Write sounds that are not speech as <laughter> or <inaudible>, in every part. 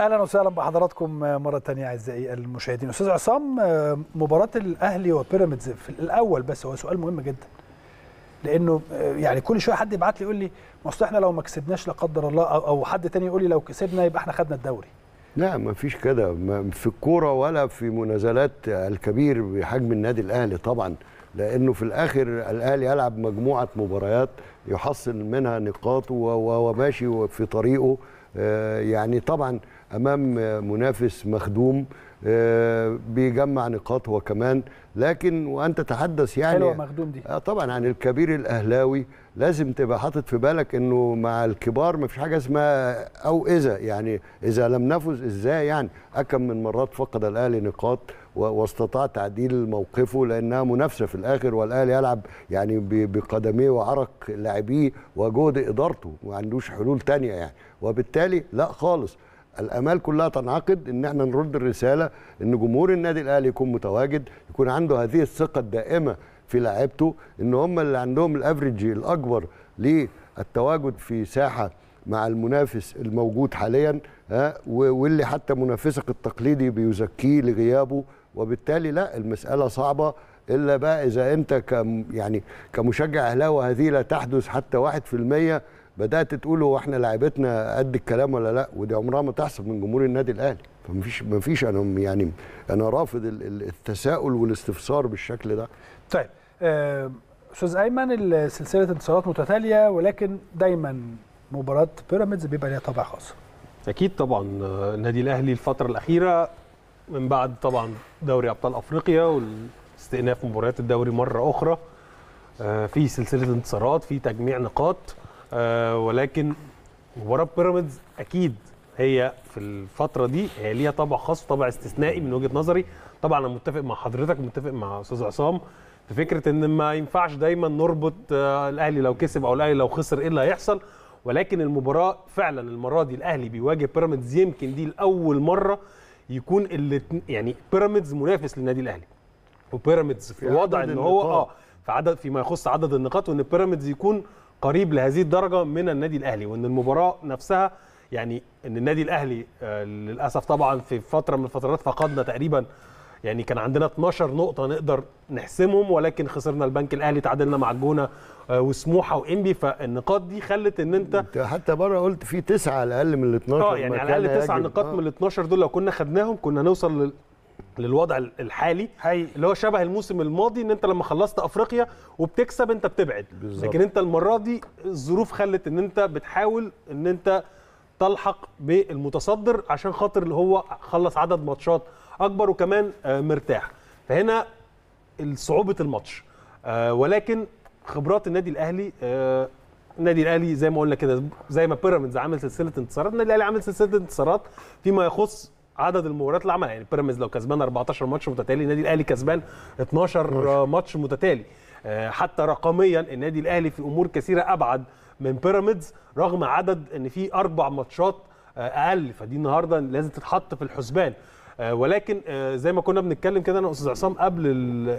اهلا وسهلا بحضراتكم مره ثانيه اعزائي المشاهدين استاذ عصام مباراه الاهلي وبيراميدز في الاول بس هو سؤال مهم جدا لانه آه، يعني كل شويه حد يبعت لي يقول لي ما اصل احنا لو ما كسبناش لا قدر الله او حد تاني يقول لي لو كسبنا يبقى احنا خدنا الدوري لا ما فيش كده في الكوره ولا في منازلات الكبير بحجم النادي الاهلي طبعا لانه في الاخر الاهلي يلعب مجموعه مباريات يحصل منها نقاط وماشي في طريقه آه، يعني طبعا امام منافس مخدوم آه، بيجمع نقاط هو كمان لكن وانت تتحدث يعني حلوه مخدوم دي آه، طبعا عن الكبير الاهلاوي لازم تبقى حاطط في بالك انه مع الكبار ما فيش حاجه اسمها او اذا يعني اذا لم نفز ازاي يعني اكم من مرات فقد الاهلي نقاط واستطاع تعديل موقفه لانها منافسه في الاخر والاهلي يلعب يعني بقدميه وعرق لاعبيه وجهد ادارته ما عندوش حلول ثانيه يعني وبالتالي لا خالص الامال كلها تنعقد ان احنا نرد الرساله ان جمهور النادي الاهلي يكون متواجد يكون عنده هذه الثقه الدائمه في لاعبته ان هم اللي عندهم الافرج الاكبر للتواجد في ساحه مع المنافس الموجود حاليا ها واللي حتى منافسك التقليدي بيزكيه لغيابه وبالتالي لا المساله صعبه الا بقى اذا انت كم يعني كمشجع اهلاوي هذه لا تحدث حتى 1% بدات تقول هو احنا لعيبتنا قد الكلام ولا لا ودي عمرها ما تحصل من جمهور النادي الاهلي فمفيش مفيش انا يعني انا رافض التساؤل والاستفسار بالشكل ده طيب آه، استاذ آه ايمن سلسله انتصارات متتاليه ولكن دايما مباراه بيراميدز بيبقى ليها طابع خاص اكيد طبعا آه، النادي الاهلي الفتره الاخيره من بعد طبعا دوري ابطال افريقيا واستئناف مباريات الدوري مره اخرى آه، في سلسله انتصارات في تجميع نقاط آه، ولكن مباراه بيراميدز اكيد هي في الفتره دي هي ليها طابع خاص طابع استثنائي من وجهه نظري طبعا انا متفق مع حضرتك متفق مع استاذ عصام في فكره ان ما ينفعش دايما نربط آه، الاهلي لو كسب او الاهلي لو خسر ايه اللي هيحصل ولكن المباراه فعلا المره دي الاهلي بيواجه بيراميدز يمكن دي لاول مره يكون اللي يعني بيراميدز منافس للنادي الاهلي وبيراميدز في وضع ان هو اه في عدد فيما يخص عدد النقاط وان بيراميدز يكون قريب لهذه الدرجه من النادي الاهلي وان المباراه نفسها يعني ان النادي الاهلي آه، للاسف طبعا في فتره من الفترات فقدنا تقريبا يعني كان عندنا 12 نقطه نقدر نحسمهم ولكن خسرنا البنك الاهلي تعادلنا مع الجونه آه، وسموحه وانبي فالنقاط دي خلت ان انت انت حتى بره قلت في تسعه على الاقل من ال 12 اه يعني على الاقل تسع نقاط من آه. ال 12 دول لو كنا خدناهم كنا نوصل للوضع الحالي هي. اللي هو شبه الموسم الماضي ان انت لما خلصت افريقيا وبتكسب انت بتبعد بالزبط. لكن انت المره دي الظروف خلت ان انت بتحاول ان انت تلحق بالمتصدر عشان خاطر اللي هو خلص عدد ماتشات اكبر وكمان آه، مرتاح فهنا صعوبه الماتش آه، ولكن خبرات النادي الاهلي آه، النادي الاهلي زي ما قلنا كده زي ما بيراميدز عامل سلسله انتصارات النادي الاهلي عامل سلسله انتصارات فيما يخص عدد المباريات اللي عملها يعني بيراميدز لو كسبان 14 ماتش متتالي النادي الاهلي كسبان 12 ماتش متتالي آه، حتى رقميا النادي الاهلي في امور كثيره ابعد من بيراميدز رغم عدد ان في اربع ماتشات آه، اقل فدي النهارده لازم تتحط في الحسبان آه، ولكن آه، زي ما كنا بنتكلم كده انا استاذ عصام قبل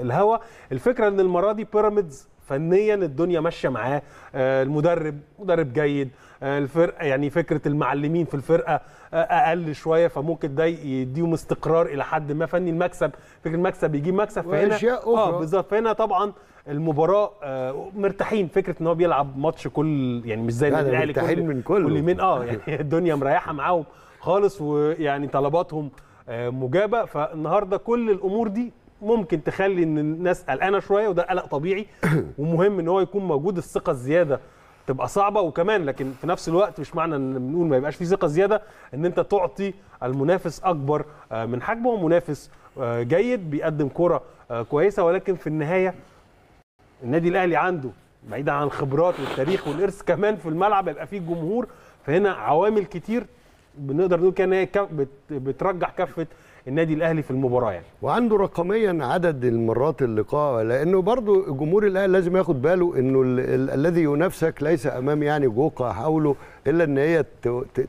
الهوا الفكره ان المره دي بيراميدز فنيا الدنيا ماشيه معاه آه، المدرب مدرب جيد الفرقه يعني فكره المعلمين في الفرقه اقل شويه فممكن ده يديهم استقرار الى حد ما فني المكسب فكره المكسب يجيب مكسب فهنا اه بالظبط فهنا طبعا المباراه مرتاحين فكره ان هو بيلعب ماتش كل يعني مش زي الاهلي كل من كله. كل يومين اه <laughs> يعني الدنيا مريحه معاهم خالص ويعني طلباتهم مجابه فالنهارده كل الامور دي ممكن تخلي ان الناس قلقانه شويه وده قلق طبيعي <coughs> ومهم ان هو يكون موجود الثقه الزياده تبقى صعبه وكمان لكن في نفس الوقت مش معنى ان بنقول ما يبقاش في ثقه زياده ان انت تعطي المنافس اكبر آه، من حجمه منافس آه، جيد بيقدم كره آه، كويسه ولكن في النهايه النادي الاهلي عنده بعيدا عن الخبرات والتاريخ والارث كمان في الملعب يبقى فيه جمهور فهنا عوامل كتير بنقدر نقول كان هي بترجح كفه النادي الاهلي في المباراه يعني وعنده رقميا عدد المرات اللقاء لانه برضو جمهور الاهلي لازم ياخد باله انه ال ال الذي ينافسك ليس امام يعني جوقه حوله الا ان هي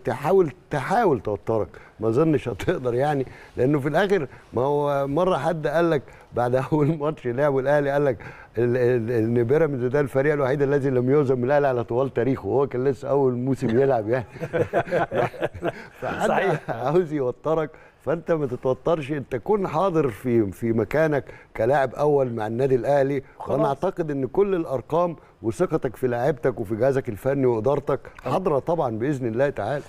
تحاول تحاول توترك ما اظنش هتقدر يعني لانه في الاخر ما هو مره حد قال لك بعد اول ماتش لعبه الاهلي قال لك ان بيراميدز ده الفريق الوحيد الذي لم يهزم الاهلي على طوال تاريخه وهو كان لسه اول موسم يلعب يعني <laughs> صحيح عاوز يوترك فانت ما تتوترش انت كن حاضر في في مكانك كلاعب اول مع النادي الاهلي وانا اعتقد ان كل الارقام وثقتك في لاعيبتك وفي جهازك الفني وادارتك حاضره طبعا باذن الله تعالى